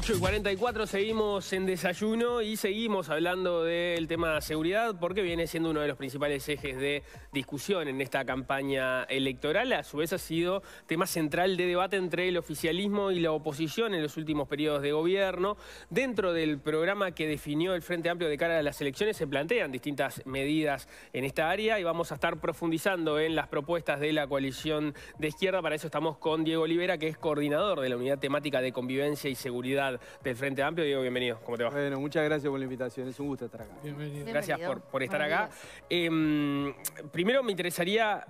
8 y 44 seguimos en desayuno y seguimos hablando del tema de seguridad porque viene siendo uno de los principales ejes de discusión en esta campaña electoral. A su vez ha sido tema central de debate entre el oficialismo y la oposición en los últimos periodos de gobierno. Dentro del programa que definió el Frente Amplio de cara a las elecciones se plantean distintas medidas en esta área y vamos a estar profundizando en las propuestas de la coalición de izquierda. Para eso estamos con Diego Olivera que es coordinador de la Unidad Temática de Convivencia y Seguridad del Frente Amplio. Diego, bienvenido. ¿Cómo te va? Bueno, muchas gracias por la invitación. Es un gusto estar acá. Bienvenido. Gracias Por, estar acá. Em, primero me interesaría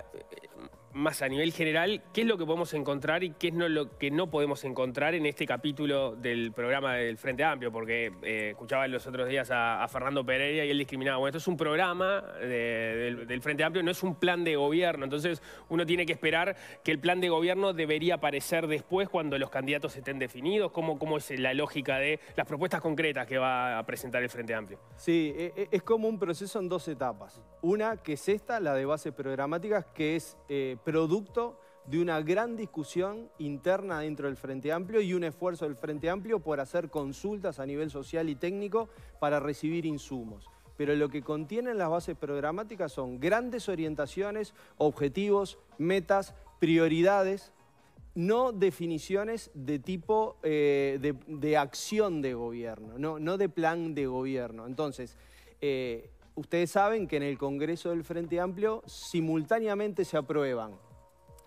más a nivel general, qué es lo que podemos encontrar y qué es no, lo que no podemos encontrar en este capítulo del programa del Frente Amplio, porque eh, escuchaba los otros días a, Fernando Pereira y él discriminaba, bueno, esto es un programa eh, del, Frente Amplio, no es un plan de gobierno, entonces uno tiene que esperar que el plan de gobierno debería aparecer después cuando los candidatos estén definidos, cómo, cómo es la lógica de las propuestas concretas que va a presentar el Frente Amplio. Sí, e, e, es como un proceso en dos etapas. Una que es esta, la de bases programáticas, que es... Eh, producto de una gran discusión interna dentro del Frente Amplio y un esfuerzo del Frente Amplio por hacer consultas a nivel social y técnico para recibir insumos. Pero lo que contienen las bases programáticas son grandes orientaciones, objetivos, metas, prioridades, no definiciones de tipo eh, de, acción de gobierno, no, no de plan de gobierno. Entonces, eh, ustedes saben que en el Congreso del Frente Amplio simultáneamente se aprueban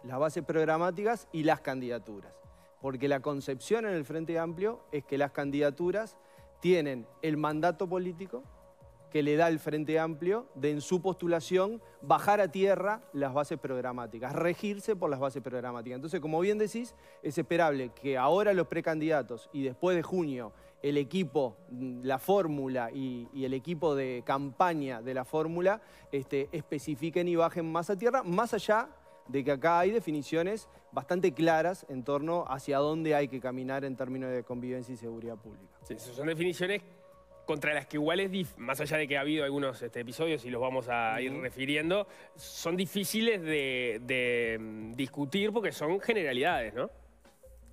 las bases programáticas y las candidaturas. Porque la concepción en el Frente Amplio es que las candidaturas tienen el mandato político que le da el Frente Amplio de en su postulación bajar a tierra las bases programáticas, regirse por las bases programáticas. Entonces, como bien decís, es esperable que ahora los precandidatos y después de junio el equipo, mm, la fórmula y, el equipo de campaña de la fórmula este, especifiquen y bajen más a tierra, más allá de que acá hay definiciones bastante claras en torno hacia dónde hay que caminar en términos de convivencia y seguridad pública. Sí, son definiciones contra las que igual es más allá de que ha habido algunos este, episodios y los vamos a ir refiriendo, son difíciles de mm, discutir porque son generalidades, ¿no?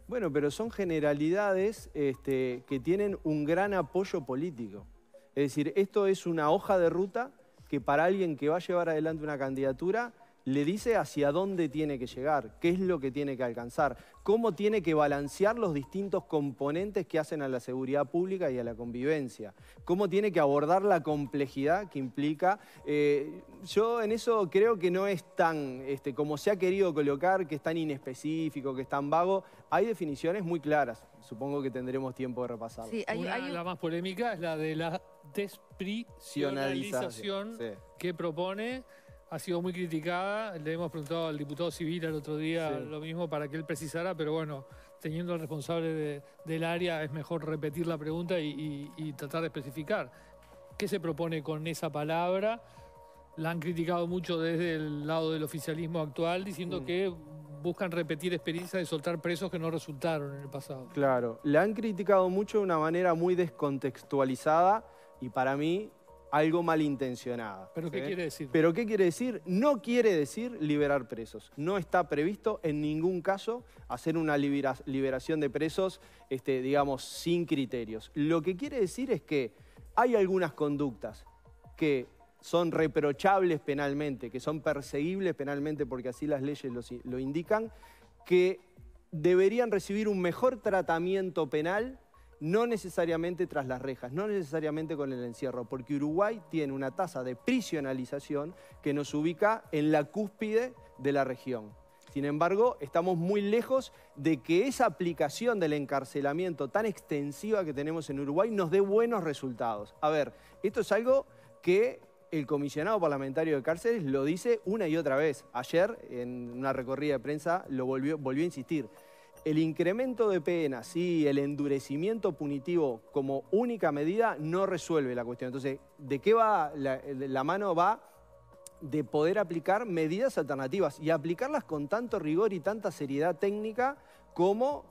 Bueno, pero son generalidades este, que tienen un gran apoyo político. Es decir, esto es una hoja de ruta que para alguien que va a llevar adelante una candidatura le dice hacia dónde tiene que llegar, qué es lo que tiene que alcanzar, cómo tiene que balancear los distintos componentes que hacen a la seguridad pública y a la convivencia, cómo tiene que abordar la complejidad que implica. Eh, yo en eso creo que no es tan, este, como se ha querido colocar, que es tan inespecífico, que es tan vago, hay definiciones muy claras, supongo que tendremos tiempo de repasar. Sí, La más polémica es la de la desprisionalización que propone ha sido muy criticada. Le hemos preguntado al diputado civil el otro día lo mismo para que él precisara, pero bueno, teniendo al responsable del área es mejor repetir la pregunta y, tratar de especificar. ¿Qué se propone con esa palabra? La han criticado mucho desde el lado del oficialismo actual, diciendo mm. que buscan repetir experiencias de soltar presos que no resultaron en el pasado. Claro, la han criticado mucho de una manera muy descontextualizada y para mí algo malintencionada. ¿Pero qué quiere decir? ¿Pero qué quiere decir? No quiere decir liberar presos. No está previsto en ningún caso hacer una liberación de presos, este, digamos, sin criterios. Lo que quiere decir es que hay algunas conductas que son reprochables penalmente, que son perseguibles penalmente porque así las leyes lo indican, que deberían recibir un mejor tratamiento penal no necesariamente tras las rejas, no necesariamente con el encierro, porque Uruguay tiene una tasa de prisionalización que nos ubica en la cúspide de la región. Sin embargo, estamos muy lejos de que esa aplicación del encarcelamiento tan extensiva que tenemos en Uruguay nos dé buenos resultados. A ver, esto es algo que el comisionado parlamentario de cárceles lo dice una y otra vez. Ayer, en una recorrida de prensa, lo volvió, volvió a insistir. El incremento de penas y el endurecimiento punitivo como única medida no resuelve la cuestión. Entonces, ¿de qué va la, mano? Va de poder aplicar medidas alternativas y aplicarlas con tanto rigor y tanta seriedad técnica como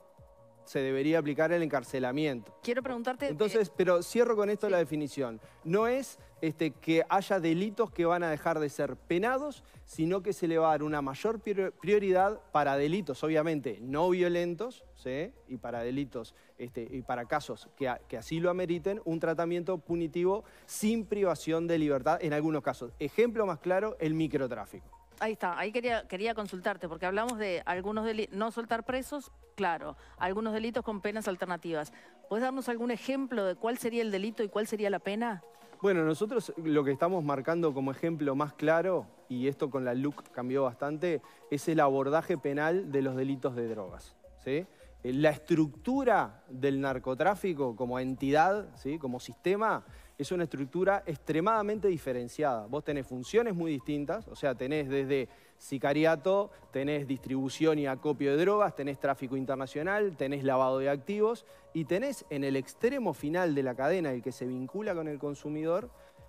se debería aplicar el encarcelamiento. Quiero preguntarte... Eh, Entonces, pero cierro con esto la definición. No es este, que haya delitos que van a dejar de ser penados, sino que se le va a dar una mayor prioridad para delitos, obviamente, no violentos, ¿sí? y para delitos, este, y para casos que, que, así lo ameriten, un tratamiento punitivo sin privación de libertad en algunos casos. Ejemplo más claro, el microtráfico. Ahí está, ahí quería, quería consultarte, porque hablamos de algunos delitos, no soltar presos, claro, algunos delitos con penas alternativas. ¿Puedes darnos algún ejemplo de cuál sería el delito y cuál sería la pena? Bueno, nosotros lo que estamos marcando como ejemplo más claro, y esto con la LUC cambió bastante, es el abordaje penal de los delitos de drogas. ¿sí? Eh, la estructura del narcotráfico como entidad, ¿sí? como sistema, es una estructura extremadamente diferenciada. Vos tenés funciones muy distintas, o sea, tenés desde sicariato, tenés distribución y acopio de drogas, tenés tráfico internacional, tenés lavado de activos y tenés en el extremo final de la cadena, el que se vincula con el consumidor,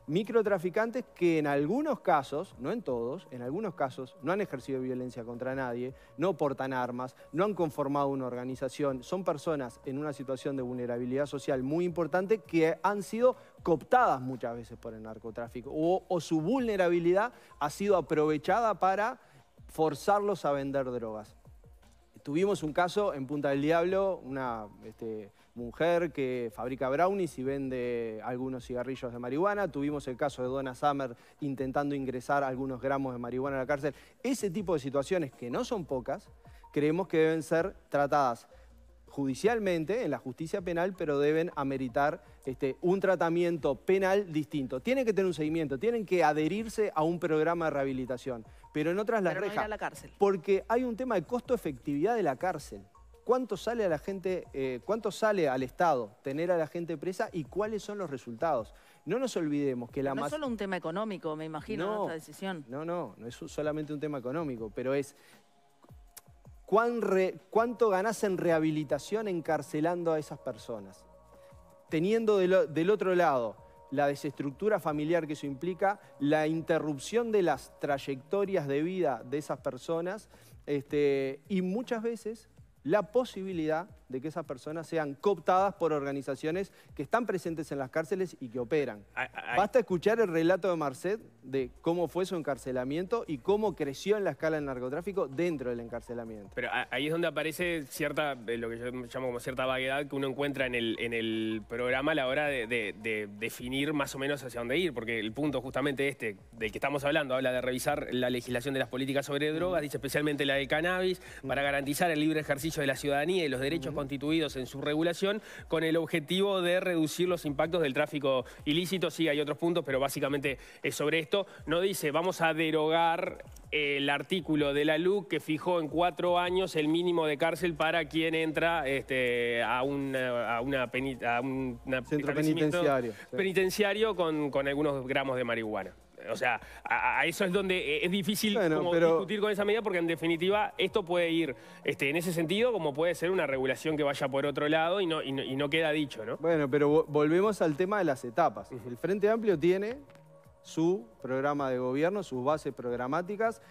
microtraficantes que en algunos casos, no en todos, en algunos casos no han ejercido violencia contra nadie, no portan armas, no han conformado una organización, son personas en una situación de vulnerabilidad social muy importante que han sido cooptadas muchas veces por el narcotráfico o, su vulnerabilidad ha sido aprovechada para forzarlos a vender drogas. Tuvimos un caso en Punta del Diablo, una... Este, mujer que fabrica brownies y vende algunos cigarrillos de marihuana. Tuvimos el caso de Donna Summer intentando ingresar algunos gramos de marihuana a la cárcel. Ese tipo de situaciones, que no son pocas, creemos que deben ser tratadas judicialmente, en la justicia penal, pero deben ameritar este, un tratamiento penal distinto. Tienen que tener un seguimiento, tienen que adherirse a un programa de rehabilitación, pero en otras las la cárcel. Porque hay un tema de costo-efectividad de la cárcel. ¿Cuánto sale a la gente, eh, cuánto sale al Estado tener a la gente presa y cuáles son los resultados? No nos olvidemos que la No es solo un tema económico, me imagino, esta decisión. No, no, no es solamente un tema económico, pero es cuánto ganás en rehabilitación encarcelando a esas personas. Teniendo del, otro lado la desestructura familiar que eso implica, la interrupción de las trayectorias de vida de esas personas, este, y muchas veces la posibilidad de que esas personas sean cooptadas por organizaciones que están presentes en las cárceles y que operan. Basta escuchar el relato de Marcet de cómo fue su encarcelamiento y cómo creció en la escala del narcotráfico dentro del encarcelamiento. Pero ahí es donde aparece cierta, eh, lo que yo llamo como cierta vaguedad que uno encuentra en el, en el programa a la hora de, definir más o menos hacia dónde ir, porque el punto justamente este del que estamos hablando habla de revisar la legislación de las políticas sobre drogas, dice especialmente la de cannabis, para garantizar el libre ejercicio de la ciudadanía y los derechos constituidos en su regulación con el objetivo de reducir los impactos del tráfico ilícito. Sí, hay otros puntos, pero básicamente es sobre esto. No dice, vamos a derogar el artículo de la LUC que fijó en cuatro años el mínimo de cárcel para quien entra a, este, a, un centro penitenciario, con algunos gramos de marihuana. O sea, a, eso es donde eh, es difícil discutir con esa medida porque en definitiva esto puede ir este, en ese sentido como puede ser una regulación que vaya por otro lado y no, y queda dicho, ¿no? Bueno, pero volvemos al tema de las etapas. El Frente Amplio tiene su programa de gobierno, sus bases programáticas,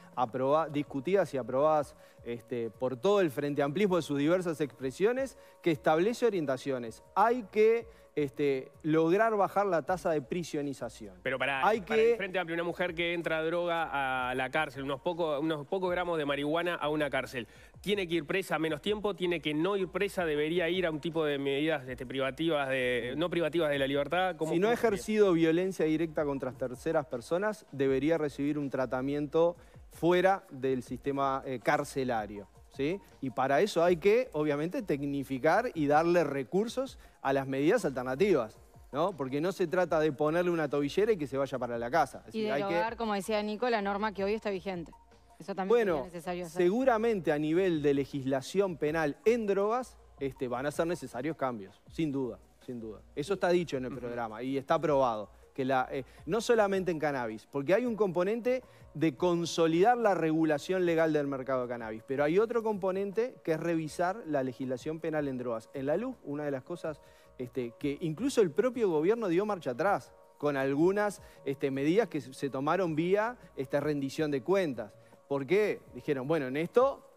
discutidas y aprobadas este, por todo el Frente Amplismo de sus diversas expresiones, que establece orientaciones. Hay que este, lograr bajar la tasa de prisionización. Pero para, Hay Frente a una mujer que entra droga a la cárcel, unos pocos unos pocos gramos de marihuana a una cárcel, ¿tiene que ir presa menos tiempo? ¿Tiene que no ir presa? ¿Debería ir a un tipo de medidas este, no privativas de la libertad? si no ha ejercido violencia directa contra terceras personas, debería recibir un tratamiento fuera del sistema eh, carcelario. Y para eso hay que, obviamente, tecnificar y darle recursos a las medidas alternativas. ¿No? Porque no se trata de ponerle una tobillera y que se vaya para la casa. y de lograr, como decía Nico, la norma que hoy está vigente. Eso también es necesario hacer. seguramente a nivel de legislación penal en drogas este, van a ser necesarios cambios, sin duda, sin duda. Eso está dicho en el programa y está aprobado. Eh, no solamente en cannabis, porque hay un componente de consolidar la regulación legal del mercado de cannabis, pero hay otro componente que es revisar la legislación penal en drogas. En la luz, una de las cosas este, que incluso el propio gobierno dio marcha atrás con algunas este, medidas que se tomaron vía esta rendición de cuentas. ¿Por qué? Dijeron, bueno, en esto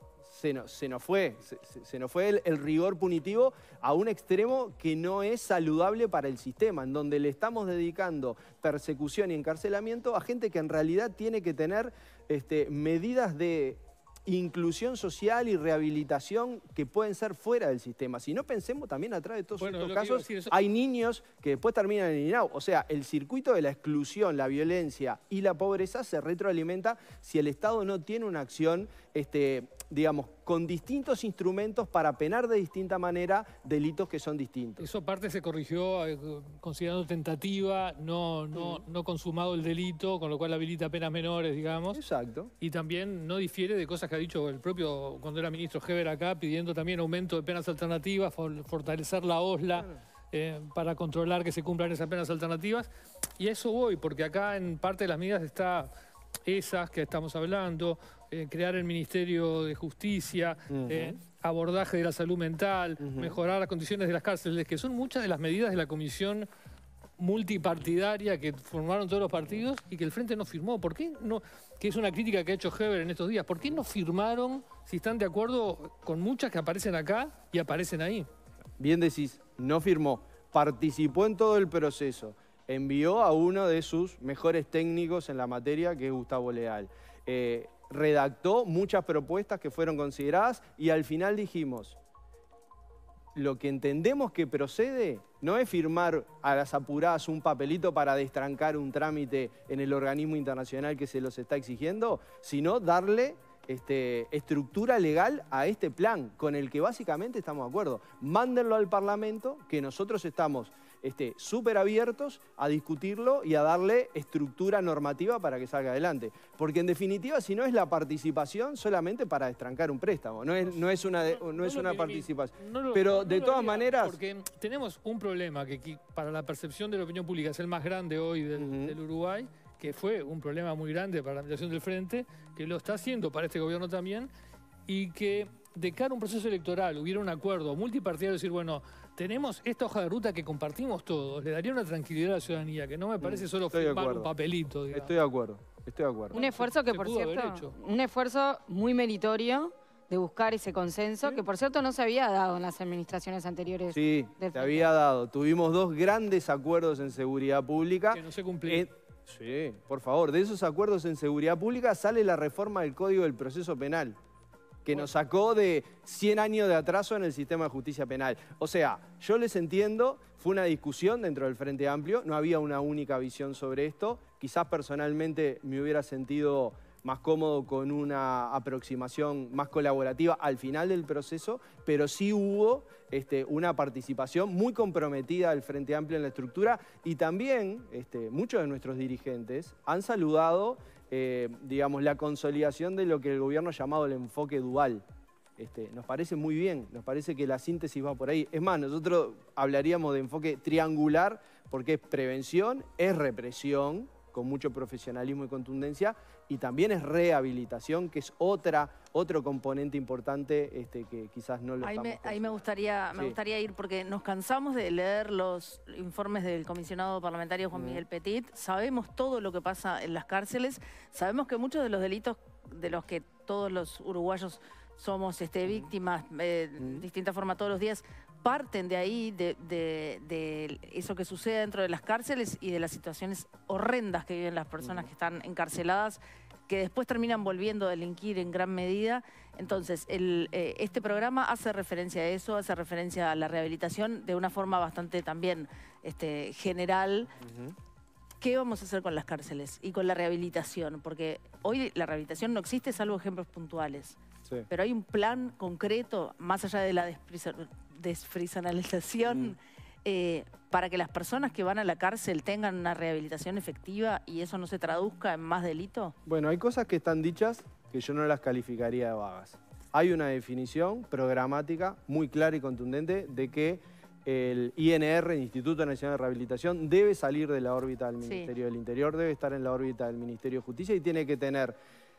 se, no, nos fue, se, nos fue el, rigor punitivo a un extremo que no es saludable para el sistema, en donde le estamos dedicando persecución y encarcelamiento a gente que en realidad tiene que tener este, medidas de inclusión social y rehabilitación que pueden ser fuera del sistema. Si no pensemos también atrás de todos estos casos, hay niños que después terminan en INAU. O sea, el circuito de la exclusión, la violencia y la pobreza se retroalimenta si el Estado no tiene una acción este, digamos, con distintos instrumentos para penar de distinta manera delitos que son distintos. Eso parte se corrigió eh, considerando tentativa, no, no, consumado el delito, con lo cual habilita penas menores, digamos. Exacto. Y también no difiere de cosas que ha dicho el propio, cuando era ministro Heber acá, pidiendo también aumento de penas alternativas, fortalecer la OSLA. Eh, para controlar que se cumplan esas penas alternativas. Y eso voy, porque acá en parte de las medidas está esas que estamos hablando, eh, crear el Ministerio de Justicia, eh, abordaje de la salud mental, mejorar las condiciones de las cárceles, que son muchas de las medidas de la Comisión multipartidaria que formaron todos los partidos y que el Frente no firmó. ¿Por qué no? Que es una crítica que ha hecho Heber en estos días. ¿Por qué no firmaron, si están de acuerdo, con muchas que aparecen acá y aparecen ahí? Bien decís, no firmó. Participó en todo el proceso. Envió a uno de sus mejores técnicos en la materia, que es Gustavo Leal. Eh, redactó muchas propuestas que fueron consideradas y al final dijimos, lo que entendemos que procede no es firmar a las apuradas un papelito para destrancar un trámite en el organismo internacional que se los está exigiendo, sino darle este, estructura legal a este plan, con el que básicamente estamos de acuerdo. Mándenlo al Parlamento, que nosotros estamos súper este, abiertos a discutirlo y a darle estructura normativa para que salga adelante. Porque en definitiva, si no es la participación solamente para destrancar un préstamo, no es, no es una, no, es una participación. Pero de todas maneras... Porque tenemos un problema que, para la percepción de la opinión pública es el más grande hoy del, Uruguay, que fue un problema muy grande para la administración del Frente, que lo está haciendo para este gobierno también, y que de cara a un proceso electoral hubiera un acuerdo multipartidario, decir, bueno, tenemos esta hoja de ruta que compartimos todos. Le daría una tranquilidad a la ciudadanía, que no me parece solo firmar un papelito. Estoy de acuerdo, estoy de acuerdo. Un esfuerzo que, por cierto, un esfuerzo muy meritorio de buscar ese consenso, que por cierto no se había dado en las administraciones anteriores. Sí, se había dado. Tuvimos dos grandes acuerdos en seguridad pública. Que no se cumplieron. Eh, sí, por favor, de esos acuerdos en seguridad pública sale la reforma del Código del Proceso Penal que nos sacó de 100 años de atraso en el sistema de justicia penal. O sea, yo les entiendo, fue una discusión dentro del Frente Amplio, no había una única visión sobre esto. Quizás personalmente me hubiera sentido más cómodo con una aproximación más colaborativa al final del proceso, pero sí hubo este, una participación muy comprometida del Frente Amplio en la estructura y también este, muchos de nuestros dirigentes han saludado eh, digamos, la consolidación de lo que el gobierno ha llamado el enfoque dual. Este, nos parece muy bien, nos parece que la síntesis va por ahí. Es más, nosotros hablaríamos de enfoque triangular porque es prevención, es represión, con mucho profesionalismo y contundencia, y también es rehabilitación, que es otra, otro componente importante este, que quizás no lo ahí Me, ahí me gustaría, me gustaría ir, porque nos cansamos de leer los informes del comisionado parlamentario Juan mm. Miguel Petit, sabemos todo lo que pasa en las cárceles, sabemos que muchos de los delitos de los que todos los uruguayos somos este, mm. víctimas de eh, mm. distinta forma todos los días, parten de ahí, de, eso que sucede dentro de las cárceles y de las situaciones horrendas que viven las personas mm. que están encarceladas, que después terminan volviendo a delinquir en gran medida. Entonces, eh, este programa hace referencia a eso, hace referencia a la rehabilitación de una forma bastante también este, general. ¿Qué vamos a hacer con las cárceles y con la rehabilitación? Porque hoy la rehabilitación no existe salvo ejemplos puntuales. Pero hay un plan concreto, más allá de la desfrisanalización mm. eh, para que las personas que van a la cárcel tengan una rehabilitación efectiva y eso no se traduzca en más delito? Bueno, hay cosas que están dichas que yo no las calificaría de vagas. Hay una definición programática muy clara y contundente de que el INR, Instituto Nacional de Rehabilitación, debe salir de la órbita del Ministerio del Interior, debe estar en la órbita del Ministerio de Justicia y tiene que tener,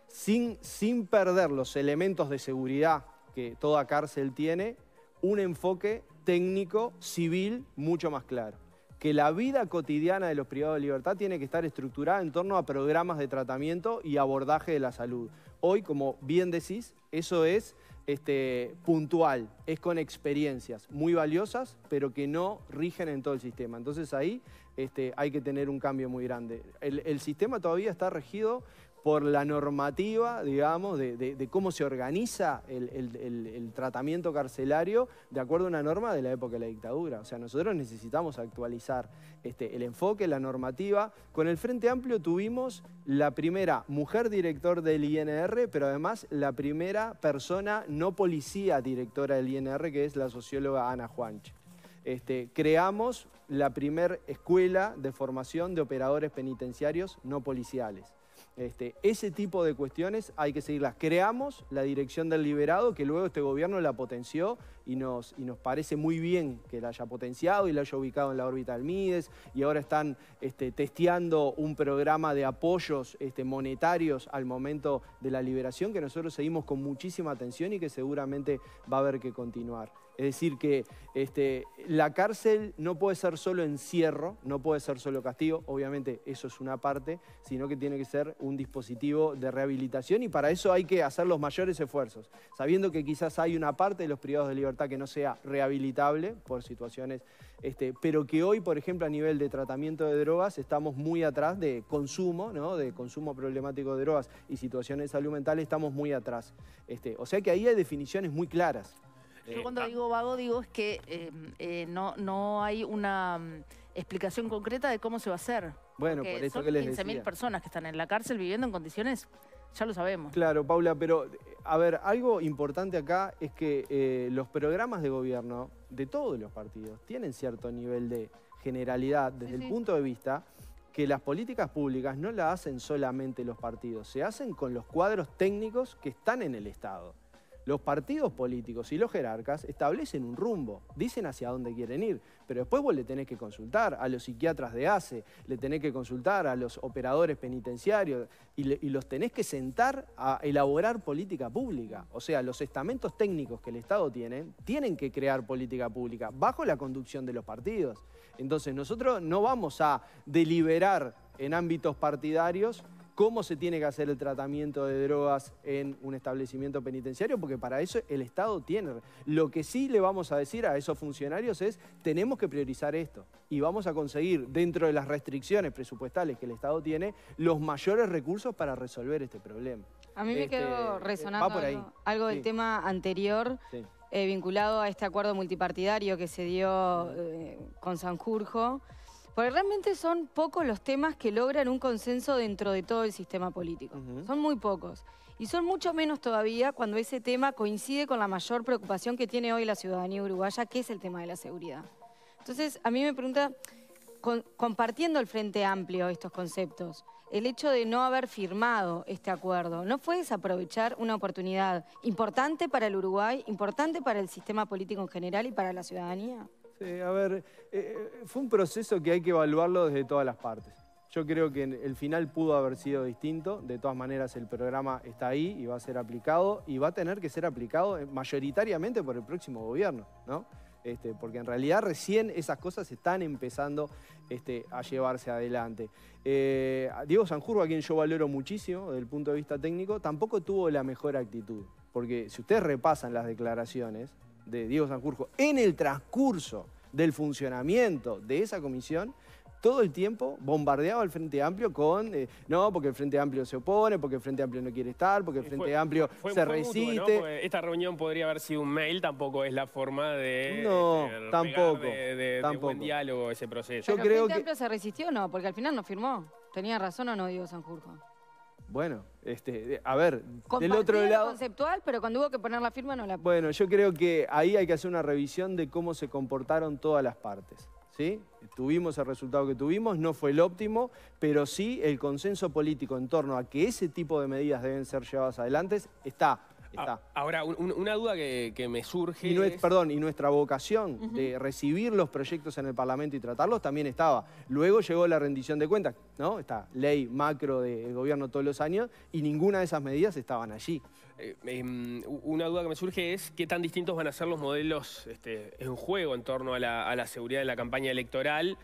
sin, sin perder los elementos de seguridad que toda cárcel tiene, un enfoque técnico, civil, mucho más claro. Que la vida cotidiana de los privados de libertad tiene que estar estructurada en torno a programas de tratamiento y abordaje de la salud. Hoy, como bien decís, eso es este, puntual, es con experiencias muy valiosas, pero que no rigen en todo el sistema. Entonces ahí este, hay que tener un cambio muy grande. El, el sistema todavía está regido por la normativa, digamos, de, cómo se organiza el, tratamiento carcelario de acuerdo a una norma de la época de la dictadura. O sea, nosotros necesitamos actualizar este, el enfoque, la normativa. Con el Frente Amplio tuvimos la primera mujer director del INR, pero además la primera persona no policía directora del INR, que es la socióloga Ana Juanch. Este, creamos la primera escuela de formación de operadores penitenciarios no policiales. Este, ese tipo de cuestiones hay que seguirlas. Creamos la dirección del liberado, que luego este gobierno la potenció y nos, parece muy bien que la haya potenciado y la haya ubicado en la órbita del Mides. Y ahora están este, testeando un programa de apoyos este, monetarios al momento de la liberación que nosotros seguimos con muchísima atención y que seguramente va a haber que continuar. Es decir, que este, la cárcel no puede ser solo encierro, no puede ser solo castigo, obviamente eso es una parte, sino que tiene que ser un dispositivo de rehabilitación y para eso hay que hacer los mayores esfuerzos, sabiendo que quizás hay una parte de los privados de libertad que no sea rehabilitable por situaciones, este, pero que hoy, por ejemplo, a nivel de tratamiento de drogas, estamos muy atrás de consumo, ¿no? de consumo problemático de drogas y situaciones de salud mental, estamos muy atrás. Este, o sea que ahí hay definiciones muy claras. Yo eh, cuando ah. digo vago digo es que eh, eh, no, no hay una mm, explicación concreta de cómo se va a hacer. Bueno, por eso que les 15.000 personas que están en la cárcel viviendo en condiciones, ya lo sabemos. Claro, Paula, pero a ver, algo importante acá es que los programas de gobierno de todos los partidos tienen cierto nivel de generalidad desde el punto de vista que las políticas públicas no las hacen solamente los partidos, se hacen con los cuadros técnicos que están en el Estado. Los partidos políticos y los jerarcas establecen un rumbo, dicen hacia dónde quieren ir, pero después vos le tenés que consultar a los psiquiatras de ACE, le tenés que consultar a los operadores penitenciarios y, y los tenés que sentar a elaborar política pública. O sea, los estamentos técnicos que el Estado tiene tienen que crear política pública bajo la conducción de los partidos. Entonces nosotros no vamos a deliberar en ámbitos partidarios cómo se tiene que hacer el tratamiento de drogas en un establecimiento penitenciario, porque para eso el Estado tiene. Lo que sí le vamos a decir a esos funcionarios es, tenemos que priorizar esto y vamos a conseguir, dentro de las restricciones presupuestales que el Estado tiene, los mayores recursos para resolver este problema. A mí me este, quedó eh, resonando algo, del tema anterior. Eh, vinculado a este acuerdo multipartidario que se dio eh, con Sanjurjo, porque realmente son pocos los temas que logran un consenso dentro de todo el sistema político. Son muy pocos. Y son mucho menos todavía cuando ese tema coincide con la mayor preocupación que tiene hoy la ciudadanía uruguaya, que es el tema de la seguridad. Entonces, a mí me pregunta, compartiendo el Frente Amplio estos conceptos, el hecho de no haber firmado este acuerdo, ¿no fue desaprovechar una oportunidad importante para el Uruguay, importante para el sistema político en general y para la ciudadanía? a ver, eh, eh, fue un proceso que hay que evaluarlo desde todas las partes. Yo creo que el final pudo haber sido distinto. De todas maneras, el programa está ahí y va a ser aplicado y va a tener que ser aplicado eh, mayoritariamente por el próximo gobierno, ¿no? Este, porque en realidad recién esas cosas están empezando este, a llevarse adelante. Diego Sanjurgo, a quien yo valoro muchísimo desde el punto de vista técnico, tampoco tuvo la mejor actitud. Porque si ustedes repasan las declaraciones, de Diego Sanjurjo en el transcurso del funcionamiento de esa comisión, todo el tiempo bombardeaba al Frente Amplio con, eh, no, porque el Frente Amplio se opone, porque el Frente Amplio no quiere estar, porque el Frente Amplio se resiste. Esta reunión podría haber sido un mail, tampoco es la forma de... Este, no, tampoco. De, diálogo ese proceso. Yo creo ¿El Frente que... Amplio se resistió o no? Porque al final no firmó. ¿Tenía razón o no Diego Sanjurjo? Bueno, este, eh, a ver, del otro lado... conceptual, pero cuando hubo que poner la firma no la... Bueno, yo creo que ahí hay que hacer una revisión de cómo se comportaron todas las partes. ¿Sí? Tuvimos el resultado que tuvimos, no fue el óptimo, pero sí el consenso político en torno a que ese tipo de medidas deben ser llevadas adelante está Ah, ahora, una duda que, me surge. es, Perdón, y nuestra vocación de recibir los proyectos en el Parlamento y tratarlos también estaba. Luego llegó la rendición de cuentas, ¿no? Esta ley macro del gobierno todos los años y ninguna de esas medidas estaban allí. Eh, em, una duda que me surge es qué tan distintos van a ser los modelos este, en juego en torno a la, seguridad de la campaña electoral.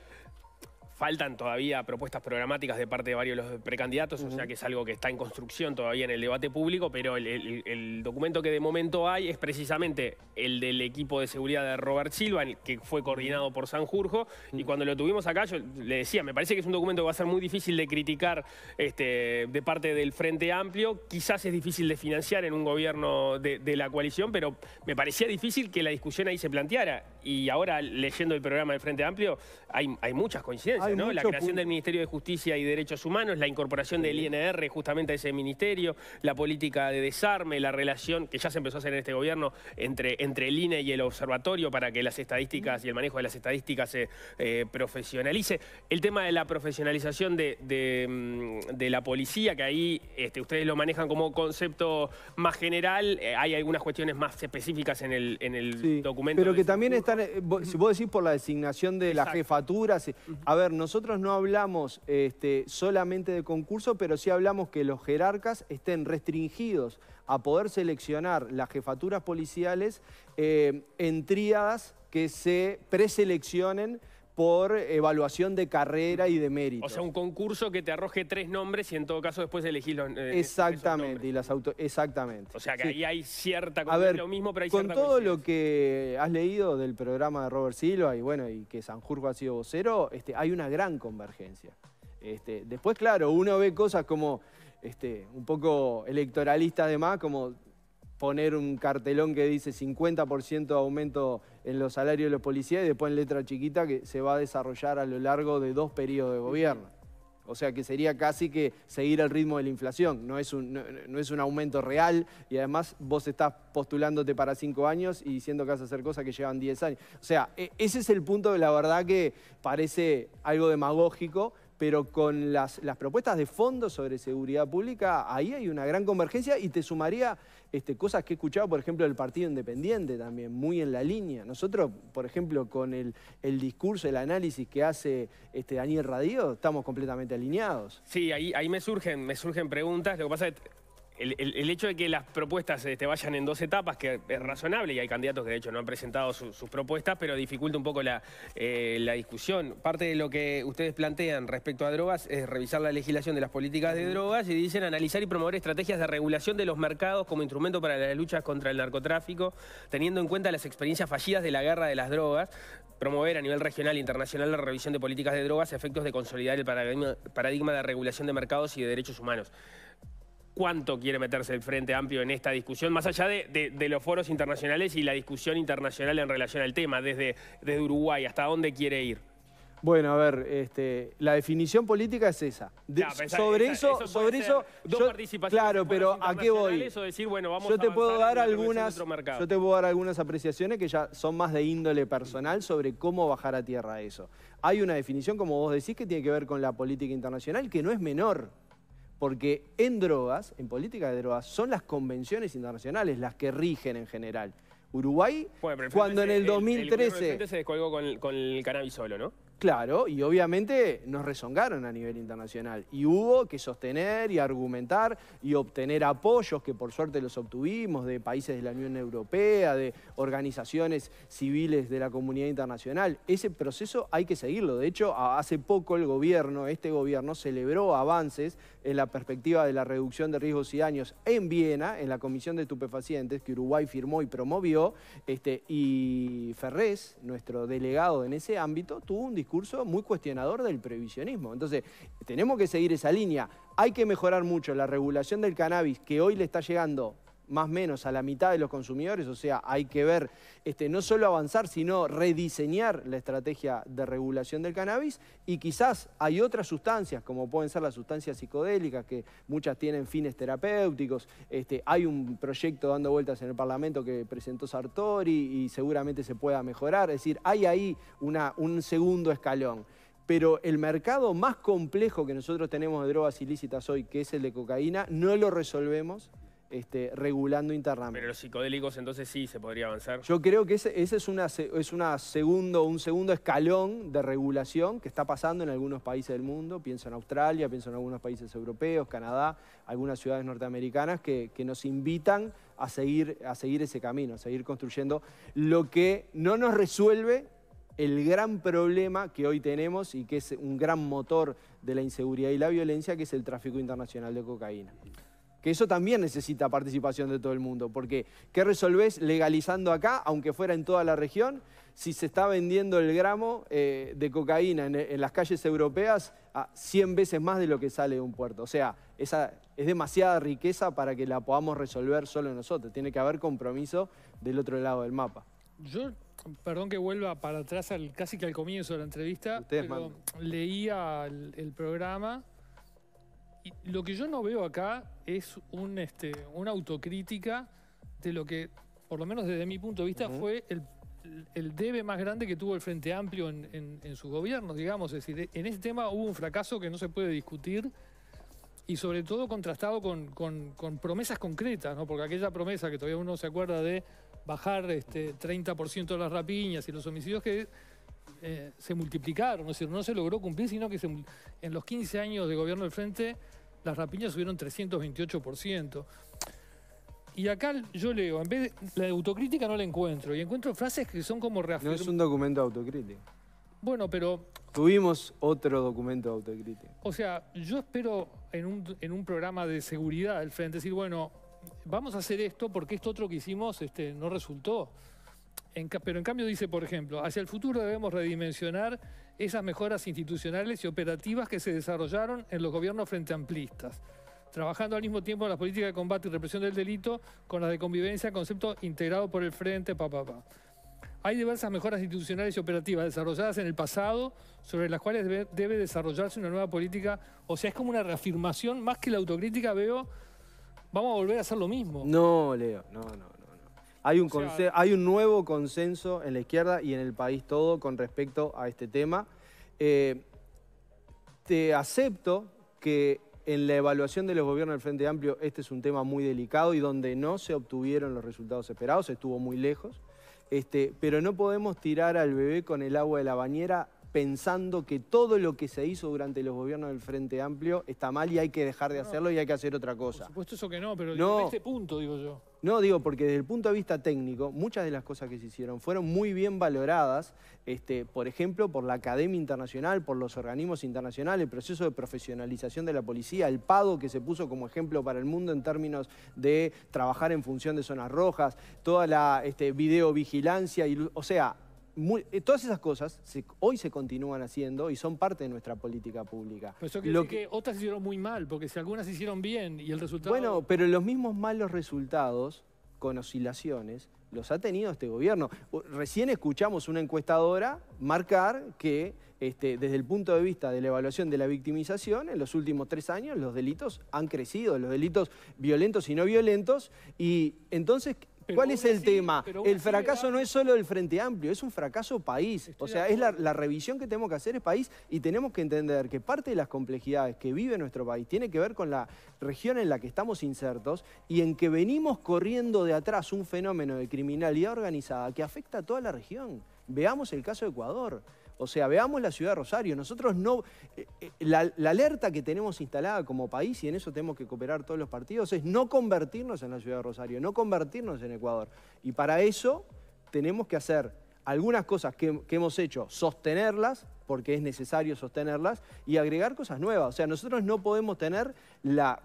Faltan todavía propuestas programáticas de parte de varios de los precandidatos, o sea que es algo que está en construcción todavía en el debate público, pero el, documento que de momento hay es precisamente el del equipo de seguridad de Robert Silva, que fue coordinado por Sanjurjo, y cuando lo tuvimos acá yo le decía, me parece que es un documento que va a ser muy difícil de criticar este, de parte del Frente Amplio, quizás es difícil de financiar en un gobierno de la coalición, pero me parecía difícil que la discusión ahí se planteara y ahora leyendo el programa del Frente Amplio, hay, muchas coincidencias, ¿no? La creación del Ministerio de Justicia y Derechos Humanos, la incorporación del INR justamente a ese ministerio, la política de desarme, la relación que ya se empezó a hacer en este gobierno entre, entre el INE y el observatorio para que las estadísticas y el manejo de las estadísticas se eh, profesionalice. El tema de la profesionalización de, mm, la policía, que ahí este, ustedes lo manejan como concepto más general, eh, hay algunas cuestiones más específicas en el, en el documento. Pero que también están eh, si vos decís por la designación de las jefaturas, a ver, nosotros no hablamos este, solamente de concurso, pero sí hablamos que los jerarcas estén restringidos a poder seleccionar las jefaturas policiales eh, en tríadas que se preseleccionen por evaluación de carrera y de mérito. O sea, un concurso que te arroje tres nombres y en todo caso después elegís los eh, Exactamente, y las auto exactamente. O sea, que ahí hay cierta a ver, lo mismo, pero hay con todo lo que has leído del programa de Robert Silva y bueno, y que Sanjurjo ha sido vocero, este, hay una gran convergencia. Este, después, claro, uno ve cosas como este, un poco electoralistas además, como poner un cartelón que dice 50% de aumento en los salarios de los policías y después en letra chiquita que se va a desarrollar a lo largo de dos periodos de gobierno. O sea que sería casi que seguir el ritmo de la inflación, no es, un, no, es un aumento real y además vos estás postulándote para cinco años y diciendo que vas a hacer cosas que llevan diez años. O sea, e, ese es el punto de la verdad que parece algo demagógico, pero con las, las propuestas de fondo sobre seguridad pública, ahí hay una gran convergencia y te sumaría este, cosas que he escuchado, por ejemplo, del Partido Independiente también, muy en la línea. Nosotros, por ejemplo, con el, el discurso, el análisis que hace este, Daniel Radio, estamos completamente alineados. Sí, ahí, ahí me, surgen, me surgen preguntas. Lo que pasa es el, hecho de que las propuestas te este, vayan en dos etapas, que es razonable, y hay candidatos que de hecho no han presentado sus propuestas, pero dificulta un poco eh, la, discusión. Parte de lo que ustedes plantean respecto a drogas es revisar la legislación de las políticas de drogas y dicen analizar y promover estrategias de regulación de los mercados como instrumento para la lucha contra el narcotráfico, teniendo en cuenta las experiencias fallidas de la guerra de las drogas, promover a nivel regional e internacional la revisión de políticas de drogas, efectos de consolidar el paradigma, paradigma de regulación de mercados y de derechos humanos cuánto quiere meterse el Frente Amplio en esta discusión, más allá de, los foros internacionales y la discusión internacional en relación al tema, desde, Uruguay, ¿hasta dónde quiere ir? Bueno, a ver, este, la definición política es esa. sobre eso, sobre eso, claro, pero ¿a qué voy? bueno, vamos yo te puedo dar algunas, yo te puedo dar algunas apreciaciones que ya son más de índole personal sobre cómo bajar a tierra eso. Hay una definición, como vos decís, que tiene que ver con la política internacional, que no es menor porque en drogas, en política de drogas, son las convenciones internacionales las que rigen en general. Uruguay, cuando en el, 2013... El, se descolgó con, con, el cannabis solo, ¿no? Claro, y obviamente nos rezongaron a nivel internacional. Y hubo que sostener y argumentar y obtener apoyos, que por suerte los obtuvimos, de países de la Unión Europea, de organizaciones civiles de la comunidad internacional. Ese proceso hay que seguirlo. De hecho, hace poco el gobierno, este gobierno, celebró avances en la perspectiva de la reducción de riesgos y daños en Viena, en la Comisión de Estupefacientes, que Uruguay firmó y promovió, este, y Ferrés, nuestro delegado en ese ámbito, tuvo un discurso muy cuestionador del previsionismo. Entonces, tenemos que seguir esa línea. Hay que mejorar mucho la regulación del cannabis que hoy le está llegando más o menos a la mitad de los consumidores, o sea, hay que ver este, no solo avanzar, sino rediseñar la estrategia de regulación del cannabis y quizás hay otras sustancias, como pueden ser las sustancias psicodélicas, que muchas tienen fines terapéuticos, este, hay un proyecto dando vueltas en el Parlamento que presentó Sartori y seguramente se pueda mejorar, es decir, hay ahí una, un segundo escalón pero el mercado más complejo que nosotros tenemos de drogas ilícitas hoy, que es el de cocaína, no lo resolvemos este, regulando internamente. Pero los psicodélicos entonces sí se podría avanzar. Yo creo que ese, es, un segundo escalón de regulación que está pasando en algunos países del mundo. Pienso en Australia, pienso en algunos países europeos, Canadá, algunas ciudades norteamericanas que, nos invitan a seguir ese camino, a seguir construyendo lo que no nos resuelve el gran problema que hoy tenemos y que es un gran motor de la inseguridad y la violencia, que es el tráfico internacional de cocaína. Que eso también necesita participación de todo el mundo, porque ¿qué resolvés legalizando acá, aunque fuera en toda la región, si se está vendiendo el gramo eh, de cocaína en, las calles europeas a 100 veces más de lo que sale de un puerto? O sea, esa es demasiada riqueza para que la podamos resolver solo nosotros. Tiene que haber compromiso del otro lado del mapa. Yo, perdón que vuelva para atrás, al, casi que al comienzo de la entrevista, pero leía el programa lo que yo no veo acá es un, este, una autocrítica de lo que, por lo menos desde mi punto de vista, fue el, debe más grande que tuvo el Frente Amplio en, en, en su gobierno, digamos. Es decir, en ese tema hubo un fracaso que no se puede discutir y sobre todo contrastado con, promesas concretas, ¿no? porque aquella promesa que todavía uno se acuerda de bajar este 30% de las rapiñas y los homicidios que eh, se multiplicaron, es decir, no se logró cumplir, sino que en los 15 años de gobierno del Frente las rapiñas subieron 328%. Y acá yo leo, en vez de, la autocrítica no la encuentro, y encuentro frases que son como reacciones No es un documento de autocrítica. Bueno, pero... Tuvimos otro documento de autocrítica. O sea, yo espero en un, programa de seguridad del frente decir, bueno, vamos a hacer esto porque esto otro que hicimos este, no resultó pero en cambio dice, por ejemplo, hacia el futuro debemos redimensionar esas mejoras institucionales y operativas que se desarrollaron en los gobiernos frente amplistas trabajando al mismo tiempo en las políticas de combate y represión del delito con las de convivencia, concepto integrado por el Frente, papá, pa, Hay diversas mejoras institucionales y operativas desarrolladas en el pasado sobre las cuales debe, desarrollarse una nueva política. O sea, es como una reafirmación, más que la autocrítica veo, vamos a volver a hacer lo mismo. No, Leo, no, no. Hay un, hay un nuevo consenso en la izquierda y en el país todo con respecto a este tema. Eh, te acepto que en la evaluación de los gobiernos del Frente Amplio este es un tema muy delicado y donde no se obtuvieron los resultados esperados, estuvo muy lejos. Este, pero no podemos tirar al bebé con el agua de la bañera pensando que todo lo que se hizo durante los gobiernos del Frente Amplio está mal y hay que dejar de hacerlo y hay que hacer otra cosa. Por supuesto eso que no, pero no, en este punto digo yo. No, digo, porque desde el punto de vista técnico, muchas de las cosas que se hicieron fueron muy bien valoradas, este, por ejemplo, por la Academia Internacional, por los organismos internacionales, el proceso de profesionalización de la policía, el pago que se puso como ejemplo para el mundo en términos de trabajar en función de zonas rojas, toda la este, videovigilancia, y, o sea, eh, todas esas cosas hoy se continúan haciendo y son parte de nuestra política pública. Pero eso Lo que, otras hicieron muy mal, porque si algunas hicieron bien y el resultado... Bueno, pero los mismos malos resultados, con oscilaciones, los ha tenido este gobierno. Recién escuchamos una encuestadora marcar que este, desde el punto de vista de la evaluación de la victimización, en los últimos tres años los delitos han crecido, los delitos violentos y no violentos, y entonces ¿Cuál es el tema? El fracaso no es solo el Frente Amplio, es un fracaso país. o sea, es la, la revisión que tenemos que hacer es país y tenemos que entender que parte de las complejidades que vive nuestro país tiene que ver con la región en la que estamos insertos y en que venimos corriendo de atrás un fenómeno de criminalidad organizada que afecta a toda la región. Veamos el caso de Ecuador. O sea, veamos la ciudad de Rosario. Nosotros no. Eh, eh, la, alerta que tenemos instalada como país, y en eso tenemos que cooperar todos los partidos, es no convertirnos en la ciudad de Rosario, no convertirnos en Ecuador. Y para eso tenemos que hacer algunas cosas que hemos hecho, sostenerlas, porque es necesario sostenerlas, y agregar cosas nuevas. O sea, nosotros no podemos tener la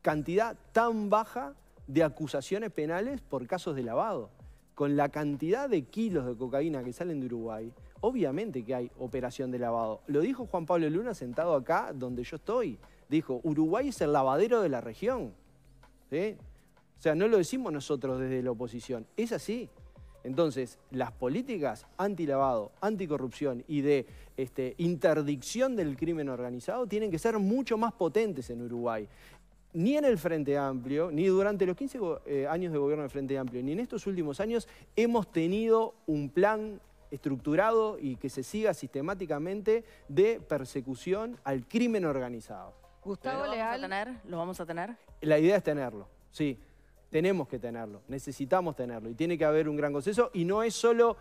cantidad tan baja de acusaciones penales por casos de lavado. Con la cantidad de kilos de cocaína que salen de Uruguay, obviamente que hay operación de lavado. Lo dijo Juan Pablo Luna sentado acá donde yo estoy. Dijo, Uruguay es el lavadero de la región. O sea, no lo decimos nosotros desde la oposición, es así. Entonces, las políticas antilavado, anticorrupción y de este, interdicción del crimen organizado tienen que ser mucho más potentes en Uruguay. Ni en el Frente Amplio, ni durante los 15 eh, años de gobierno del Frente Amplio, ni en estos últimos años hemos tenido un plan estructurado y que se siga sistemáticamente de persecución al crimen organizado. Gustavo ¿Lo Leal. a tener? ¿Lo vamos a tener? La idea es tenerlo, sí. Tenemos que tenerlo, necesitamos tenerlo y tiene que haber un gran consenso y no es solo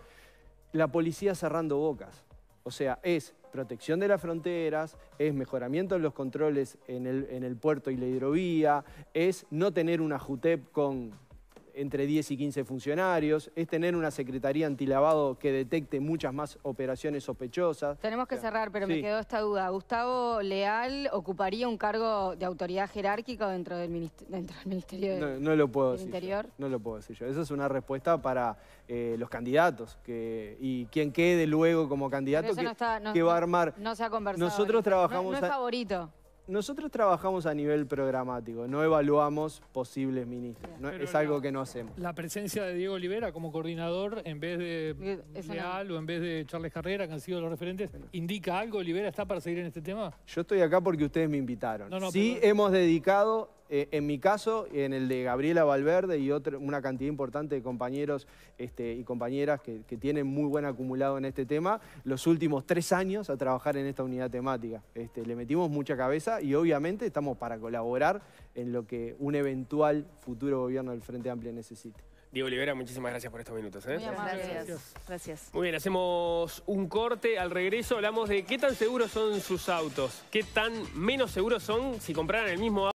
la policía cerrando bocas. O sea, es protección de las fronteras, es mejoramiento de los controles en el, en el puerto y la hidrovía, es no tener una JUTEP con entre 10 y 15 funcionarios, es tener una secretaría antilavado que detecte muchas más operaciones sospechosas. Tenemos que cerrar, pero me quedó esta duda. ¿Gustavo Leal ocuparía un cargo de autoridad jerárquica dentro del, dentro del Ministerio no, lo puedo decir Interior? No lo puedo decir yo. Esa es una respuesta para eh, los candidatos que, y quien quede luego como candidato que, va a armar. No se ha conversado. Nosotros trabajamos... no es favorito nosotros trabajamos a nivel programático, no evaluamos posibles ministros. es algo que no hacemos. La presencia de Diego Olivera como coordinador en vez de Real Leal o en vez de Charles Carrera, que han sido los referentes, ¿indica algo? ¿Olivera está para seguir en este tema? Yo estoy acá porque ustedes me invitaron. sí hemos dedicado eh, en mi caso, en el de Gabriela Valverde y otra, una cantidad importante de compañeros este, y compañeras que, tienen muy buen acumulado en este tema, los últimos tres años a trabajar en esta unidad temática. Este, le metimos mucha cabeza y obviamente estamos para colaborar en lo que un eventual futuro gobierno del Frente Amplio necesite. Diego Olivera, muchísimas gracias por estos minutos. ¿eh? gracias. gracias. Muy bien, hacemos un corte. Al regreso hablamos de qué tan seguros son sus autos, qué tan menos seguros son si compraran el mismo auto.